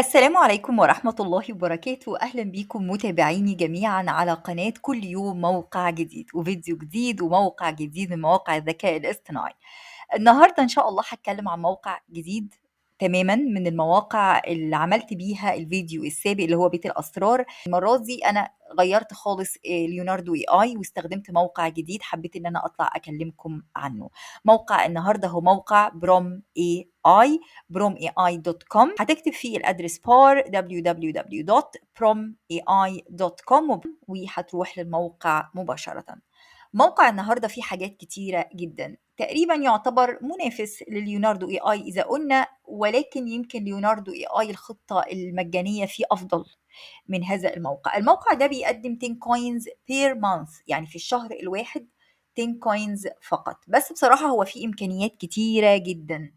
السلام عليكم ورحمة الله وبركاته أهلا بيكم متابعيني جميعا على قناة كل يوم موقع جديد وفيديو جديد وموقع جديد من مواقع الذكاء الاصطناعي النهاردة إن شاء الله هتكلم عن موقع جديد تماما من المواقع اللي عملت بيها الفيديو السابق اللي هو بيت الاسرار المره دي انا غيرت خالص آه، ليوناردو اي اي واستخدمت موقع جديد حبيت ان انا اطلع اكلمكم عنه موقع النهارده هو موقع بروم اي اي بروم اي اي دوت كوم هتكتب فيه الادرس بار www.promai.com وهتروح للموقع مباشره موقع النهارده فيه حاجات كتيره جدا تقريبا يعتبر منافس لليوناردو اي اي اذا قلنا ولكن يمكن ليوناردو اي اي الخطه المجانيه فيه افضل من هذا الموقع الموقع ده بيقدم 10 كوينز بير مانث يعني في الشهر الواحد 10 كوينز فقط بس بصراحه هو فيه امكانيات كتيره جدا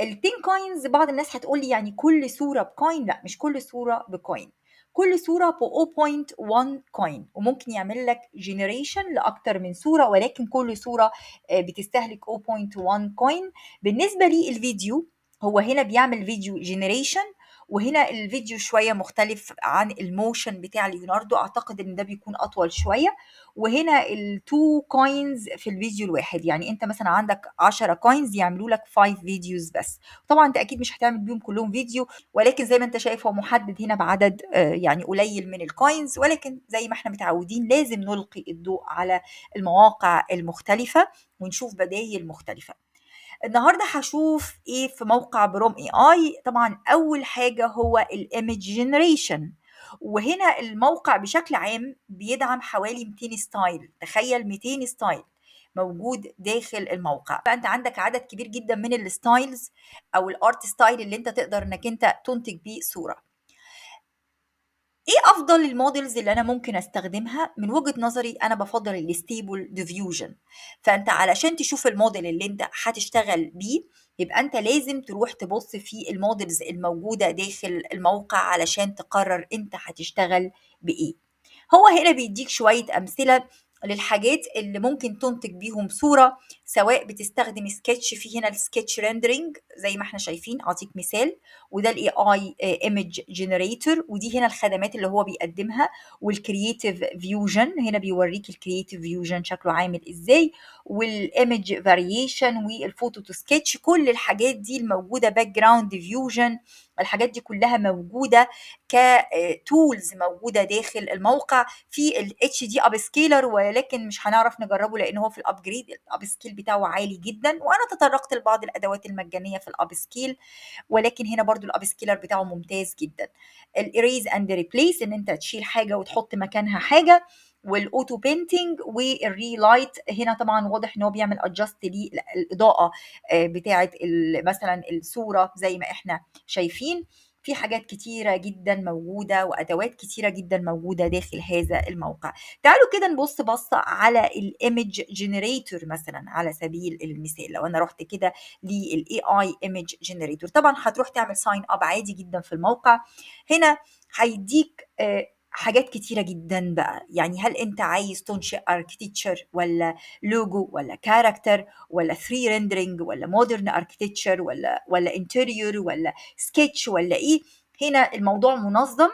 ال 10 كوينز بعض الناس هتقول لي يعني كل صوره بكوين لا مش كل صوره بكوين كل صورة ب 0.1 كوين وممكن يعمل لك جنريشن لأكتر من صورة ولكن كل صورة آه، بتستهلك 0.1 كوين بالنسبة للفيديو هو هنا بيعمل فيديو جنريشن وهنا الفيديو شويه مختلف عن الموشن بتاع ليوناردو اعتقد ان ده بيكون اطول شويه وهنا التو كوينز في الفيديو الواحد يعني انت مثلا عندك 10 كوينز يعملوا لك 5 فيديوز بس طبعا انت اكيد مش هتعمل بيهم كلهم فيديو ولكن زي ما انت شايف هو محدد هنا بعدد آه، يعني قليل من الكوينز ولكن زي ما احنا متعودين لازم نلقي الضوء على المواقع المختلفه ونشوف بدايل مختلفه النهارده هشوف ايه في موقع بروم اي اي طبعا اول حاجه هو الايمج جنريشن وهنا الموقع بشكل عام بيدعم حوالي 200 ستايل تخيل 200 ستايل موجود داخل الموقع فانت عندك عدد كبير جدا من الستايلز او الارت ستايل اللي انت تقدر انك انت تنتج بيه صوره ايه افضل المودلز اللي انا ممكن استخدمها من وجهه نظري انا بفضل الستيبل ديفيوجن فانت علشان تشوف الموديل اللي انت هتشتغل بيه يبقى انت لازم تروح تبص في المودلز الموجوده داخل الموقع علشان تقرر انت هتشتغل بايه هو هنا بيديك شويه امثله للحاجات اللي ممكن تنتج بيهم صوره سواء بتستخدم سكتش في هنا السكتش ريندرنج زي ما احنا شايفين اعطيك مثال وده الاي اي ايمج جنريتور ودي هنا الخدمات اللي هو بيقدمها والكرييتيف فيوجن هنا بيوريك الكرييتيف فيوجن شكله عامل ازاي والايمج فاريشن والفوتو تو سكتش كل الحاجات دي الموجوده باك جراوند فيوجن الحاجات دي كلها موجوده كتولز موجوده داخل الموقع في الاتش دي اب سكيلر ولكن مش هنعرف نجربه لان هو في الابجريد الاب سكيل بتاعه عالي جدا وانا تطرقت لبعض الادوات المجانيه في الاب سكيل ولكن هنا برضو الاب سكيلر بتاعه ممتاز جدا الاريز اند ريبليس ان انت تشيل حاجه وتحط مكانها حاجه والاوتو بينتنج والري لايت هنا طبعا واضح ان هو بيعمل ادجاست للاضاءه آه، بتاعه مثلا الصوره زي ما احنا شايفين في حاجات كتيرة جدا موجودة وأدوات كتيرة جدا موجودة داخل هذا الموقع تعالوا كده نبص بصة على الايمج جنريتور مثلا على سبيل المثال لو أنا رحت كده للاي اي ايمج جنريتور طبعا هتروح تعمل ساين اب عادي جدا في الموقع هنا هيديك آه، حاجات كتيرة جدا بقى يعني هل انت عايز تنشئ اركتكتشر ولا لوجو ولا كاركتر ولا 3 ريندرينج ولا مودرن اركتكتشر ولا ولا انتريور ولا سكتش ولا ايه هنا الموضوع منظم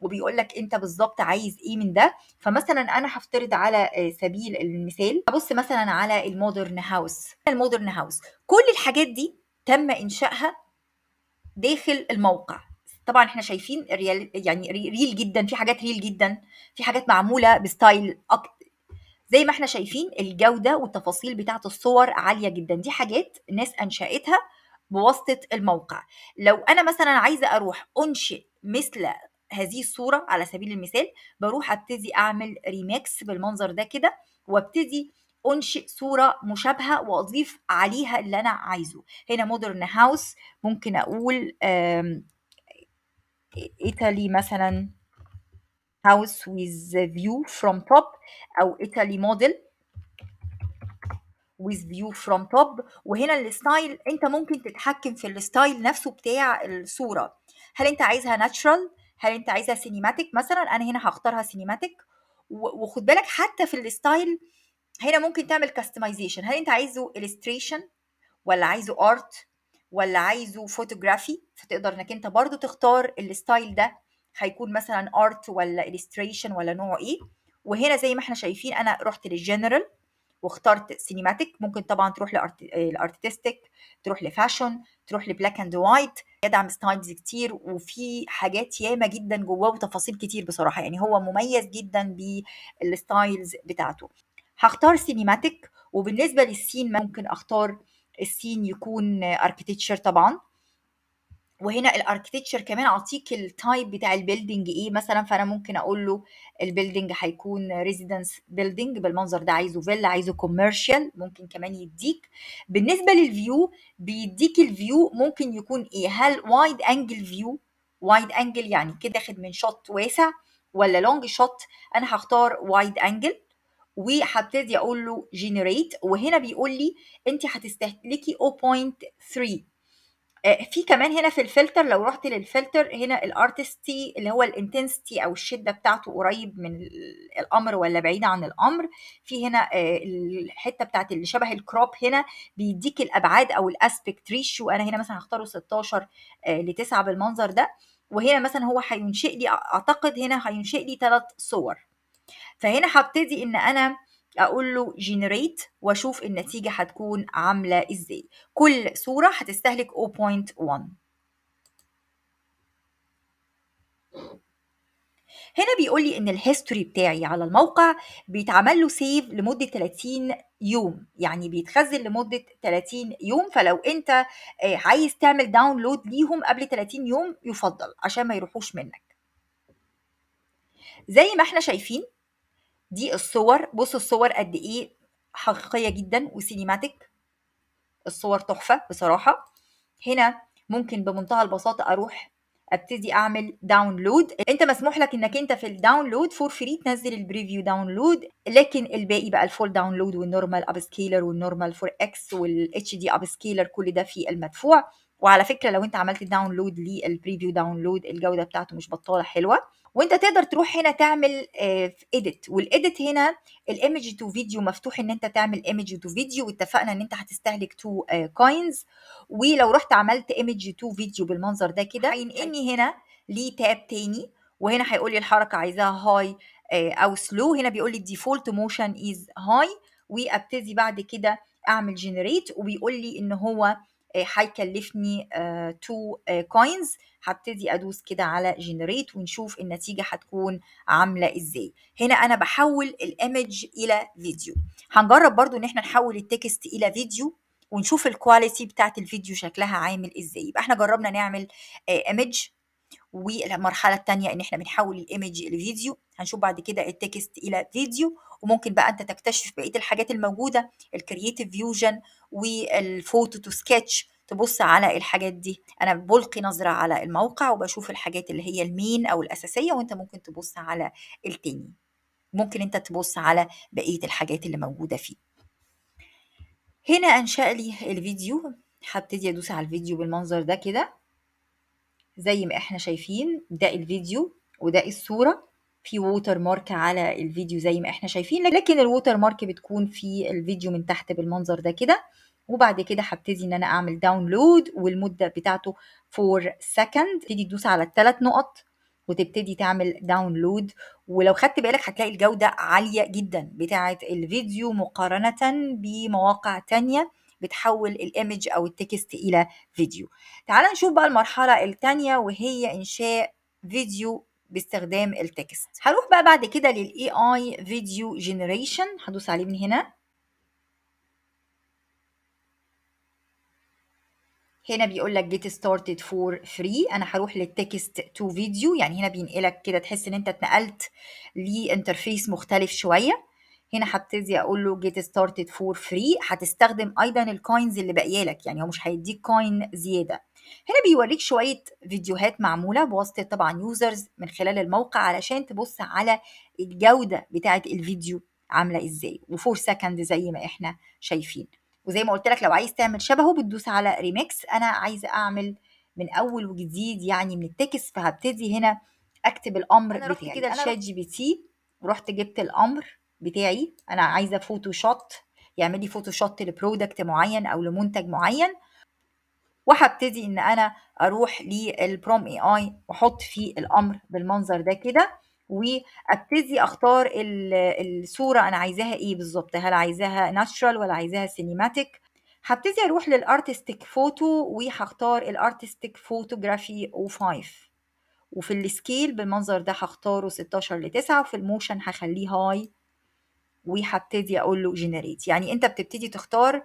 وبيقول لك انت بالظبط عايز ايه من ده فمثلا انا هفترض على آه، سبيل المثال ابص مثلا على المودرن هاوس المودرن هاوس كل الحاجات دي تم انشائها داخل الموقع طبعا احنا شايفين ريال يعني ريل جدا في حاجات ريل جدا في حاجات معموله بستايل أكتر زي ما احنا شايفين الجوده والتفاصيل بتاعه الصور عاليه جدا دي حاجات ناس انشاتها بواسطه الموقع لو انا مثلا عايزه اروح انشئ مثل هذه الصوره على سبيل المثال بروح ابتدي اعمل ريماكس بالمنظر ده كده وابتدي انشئ صوره مشابهه واضيف عليها اللي انا عايزه هنا مودرن هاوس ممكن اقول Italy مثلا house with view from top او Italy model with view from top وهنا الستايل انت ممكن تتحكم في الستايل نفسه بتاع الصوره هل انت عايزها ناتشرال هل انت عايزها سينيماتيك مثلا انا هنا هختارها سينيماتيك وخد بالك حتى في الستايل هنا ممكن تعمل كاستمايزيشن هل انت عايزه illustration ولا عايزه ارت ولا عايزه فوتوغرافي فتقدر انك انت برضو تختار الستايل ده هيكون مثلا ارت ولا illustration ولا نوعه ايه وهنا زي ما احنا شايفين انا رحت للجنرال واخترت سينيماتيك ممكن طبعا تروح لارتستيك تروح لفاشن تروح لبلاك اند وايت يدعم ستايلز كتير وفي حاجات ياما جدا جواه وتفاصيل كتير بصراحه يعني هو مميز جدا بالستايلز بتاعته هختار سينيماتيك وبالنسبه للسين ممكن اختار السين يكون اركتكتشر طبعا وهنا الاركتكتشر كمان اعطيك التايب بتاع البيلدنج ايه مثلا فانا ممكن اقول له البيلدنج هيكون ريزيدنس بيلدنج بالمنظر ده عايزه فيلا عايزه كوميرشال ممكن كمان يديك بالنسبه للفيو بيديك الفيو ممكن يكون ايه هل وايد انجل فيو وايد انجل يعني كده اخد من شوت واسع ولا لونج شوت انا هختار وايد انجل وهبتدي اقول له جينيريت وهنا بيقول لي انت هتستهلكي 0.3 آه، في كمان هنا في الفلتر لو رحت للفلتر هنا الارتستي اللي هو الانتنستي او الشده بتاعته قريب من الامر ولا بعيد عن الامر في هنا آه، الحته بتاعت اللي شبه الكروب هنا بيديك الابعاد او الاسبكت ريشيو انا هنا مثلا هختاره 16 ل 9 بالمنظر ده وهنا مثلا هو هينشئ لي اعتقد هنا هينشئ لي ثلاث صور فهنا هبتدي ان انا اقول له جنريت واشوف النتيجه هتكون عامله ازاي كل صوره هتستهلك 0.1 هنا بيقول لي ان الهيستوري بتاعي على الموقع بيتعمل له سيف لمده 30 يوم يعني بيتخزن لمده 30 يوم فلو انت آه، عايز تعمل داونلود ليهم قبل 30 يوم يفضل عشان ما يروحوش منك زي ما احنا شايفين دي الصور بصوا الصور قد ايه حقيقيه جدا وسينيماتيك الصور تحفه بصراحه هنا ممكن بمنتهى البساطه اروح ابتدي اعمل داونلود انت مسموح لك انك انت في الداونلود فور فري تنزل البريفيو داونلود لكن الباقي بقى الفول داونلود والنورمال اب سكيلر والنورمال فور اكس والاتش دي اب سكيلر كل ده في المدفوع وعلى فكره لو انت عملت داونلود للبريفيو داونلود الجوده بتاعته مش بطاله حلوه وانت تقدر تروح هنا تعمل اديت آه، والاديت هنا الايمج تو فيديو مفتوح ان انت تعمل ايمج تو فيديو واتفقنا ان انت هتستهلك تو كوينز آه، ولو رحت عملت ايمج تو فيديو بالمنظر ده كده هينقلني هنا تاب تاني وهنا هيقول لي الحركه عايزاها هاي آه، او سلو هنا بيقول لي الديفولت موشن از هاي وابتدي بعد كده اعمل جنريت وبيقول لي ان هو هيكلفني 2 آه، كوينز آه، هبتدي ادوس كده على جنريت ونشوف النتيجه هتكون عامله ازاي هنا انا بحول الايمج الى فيديو هنجرب برضو ان احنا نحول التكست الى فيديو ونشوف الكواليتي بتاعت الفيديو شكلها عامل ازاي يبقى احنا جربنا نعمل ايمج آه، والمرحله الثانيه ان احنا بنحول الايمج لفيديو هنشوف بعد كده التكست الى فيديو وممكن بقى انت تكتشف بقيه الحاجات الموجوده الكرييتيف فيوجن والفوتو تو سكتش تبص على الحاجات دي انا بلقي نظره على الموقع وبشوف الحاجات اللي هي المين او الاساسيه وانت ممكن تبص على التاني ممكن انت تبص على بقيه الحاجات اللي موجوده فيه هنا انشا لي الفيديو هبتدي ادوس على الفيديو بالمنظر ده كده زي ما احنا شايفين ده الفيديو وده الصوره في ووتر مارك على الفيديو زي ما احنا شايفين لكن الووتر مارك بتكون في الفيديو من تحت بالمنظر ده كده وبعد كده هبتدي ان انا اعمل داونلود والمده بتاعته 4 سكند تبتدي تدوس على الثلاث نقط وتبتدي تعمل داونلود ولو خدت بالك هتلاقي الجوده عاليه جدا بتاعه الفيديو مقارنه بمواقع تانية بتحول الايمج او التكست الى فيديو تعال نشوف بقى المرحله الثانيه وهي انشاء فيديو باستخدام التكست هروح بقى بعد كده للاي اي فيديو جنريشن هدوس عليه من هنا هنا بيقول لك get started for free انا هروح للتكست تو فيديو يعني هنا بينقلك كده تحس ان انت اتنقلت لانترفيس مختلف شويه هنا هبتدي اقول له get started for free هتستخدم ايضا الكوينز اللي باقيه لك يعني هو مش هيديك كوين زياده هنا بيوريك شوية فيديوهات معمولة بواسطة طبعا يوزرز من خلال الموقع علشان تبص على الجودة بتاعة الفيديو عاملة ازاي وفور سكند زي ما احنا شايفين وزي ما قلت لك لو عايز تعمل شبهه بتدوس على ريميكس انا عايزة اعمل من اول وجديد يعني من التكس فهبتدي هنا اكتب الامر أنا بتاعي كده شات جي بي تي ورحت جبت الامر بتاعي انا عايزه فوتوشوت يعمل لي فوتوشوت لبرودكت معين او لمنتج معين وهبتدي ان انا اروح للبروم اي اي واحط فيه الامر بالمنظر ده كده وابتدي اختار الصوره انا عايزاها ايه بالظبط هل عايزاها ناتشرال ولا عايزاها سينيماتيك هبتدي اروح للارتستيك فوتو وهختار الارتستيك فوتوغرافي او 5 وفي السكيل بالمنظر ده هختاره 16 ل 9 وفي الموشن هخليه هاي وهبتدي اقول له جنريت يعني انت بتبتدي تختار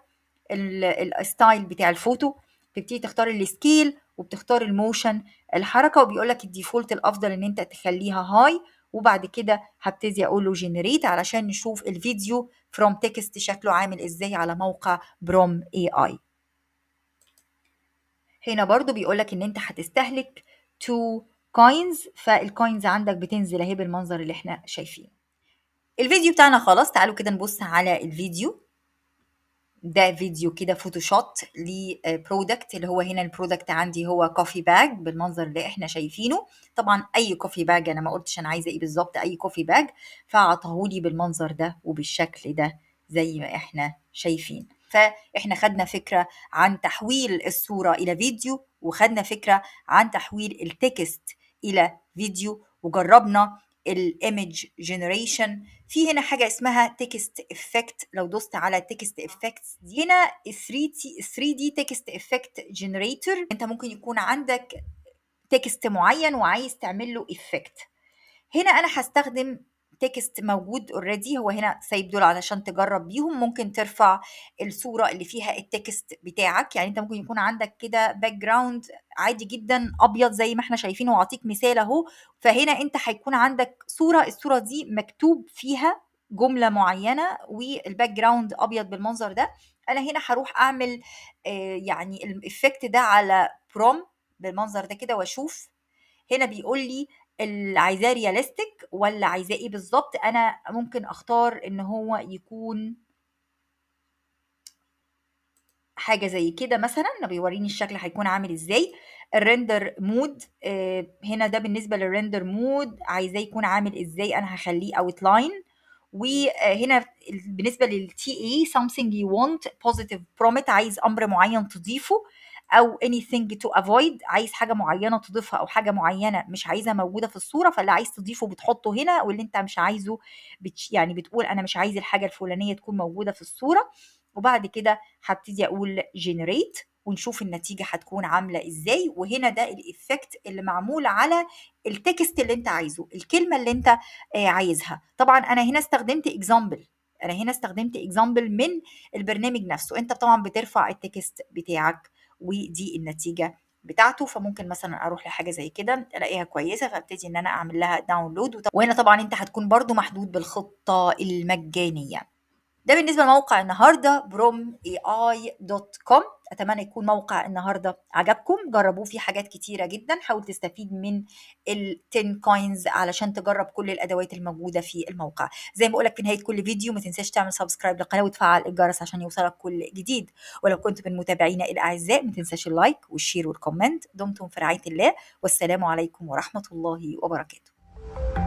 الستايل بتاع الفوتو تبتدي تختار السكيل وبتختار الموشن الحركه وبيقول لك الديفولت الافضل ان انت تخليها هاي وبعد كده هبتدي اقول له جنريت علشان نشوف الفيديو فروم تكست شكله عامل ازاي على موقع بروم اي اي هنا برضو لك ان انت هتستهلك تو كوينز فالكوينز عندك بتنزل اهي بالمنظر اللي احنا شايفينه الفيديو بتاعنا خلاص تعالوا كده نبص على الفيديو ده فيديو كده فوتوشوت لبرودكت آه، اللي هو هنا البرودكت عندي هو كوفي باج بالمنظر اللي احنا شايفينه طبعا اي كوفي باج انا ما قلتش انا عايزه ايه بالظبط اي كوفي باج فعطاهولي بالمنظر ده وبالشكل ده زي ما احنا شايفين فاحنا خدنا فكره عن تحويل الصوره الى فيديو وخدنا فكره عن تحويل التكست الى فيديو وجربنا الايمج جنريشن في هنا حاجه اسمها تكست افكت لو دوست على تكست افكتس دي هنا 3 تي 3 دي تكست افكت جنريتور انت ممكن يكون عندك تكست معين وعايز تعمل له افكت هنا انا هستخدم التكست موجود اوريدي هو هنا سايب دول علشان تجرب بيهم ممكن ترفع الصوره اللي فيها التكست بتاعك يعني انت ممكن يكون عندك كده باك جراوند عادي جدا ابيض زي ما احنا شايفين واعطيك مثال اهو فهنا انت هيكون عندك صوره الصوره دي مكتوب فيها جمله معينه والباك جراوند ابيض بالمنظر ده انا هنا هروح اعمل آه، يعني الايفكت ده على بروم بالمنظر ده كده واشوف هنا بيقول لي اللي عايزاه رياليستيك ولا عايزاه ايه بالظبط انا ممكن اختار ان هو يكون حاجه زي كده مثلا بيوريني الشكل هيكون عامل ازاي الريندر مود آه، هنا ده بالنسبه للريندر مود عايزاه يكون عامل ازاي انا هخليه اوت لاين وهنا بالنسبه للتي اي something you want positive prompt عايز امر معين تضيفه او اني ثينج تو افويد عايز حاجه معينه تضيفها او حاجه معينه مش عايزها موجوده في الصوره فاللي عايز تضيفه بتحطه هنا واللي انت مش عايزه بتش يعني بتقول انا مش عايز الحاجه الفلانيه تكون موجوده في الصوره وبعد كده هبتدي اقول جنريت ونشوف النتيجة هتكون عاملة ازاي وهنا ده الإفكت اللي معمول على التكست اللي انت عايزه الكلمة اللي انت آه، عايزها طبعا أنا هنا استخدمت اكزامبل أنا هنا استخدمت اكزامبل من البرنامج نفسه انت طبعا بترفع التكست بتاعك ودي النتيجه بتاعته فممكن مثلا اروح لحاجه زي كده الاقيها كويسه فابتدي ان انا اعمل لها داونلود وهنا طبعا انت هتكون برضو محدود بالخطه المجانيه ده بالنسبه لموقع النهارده بروم اي اي دوت كوم اتمنى يكون موقع النهارده عجبكم جربوه فيه حاجات كتيره جدا حاول تستفيد من ال 10 كوينز علشان تجرب كل الادوات الموجوده في الموقع زي ما بقولك في نهايه كل فيديو ما تنساش تعمل سبسكرايب للقناه وتفعل الجرس عشان يوصلك كل جديد ولو كنت من متابعينا الاعزاء ما تنساش اللايك والشير والكومنت دمتم في رعايه الله والسلام عليكم ورحمه الله وبركاته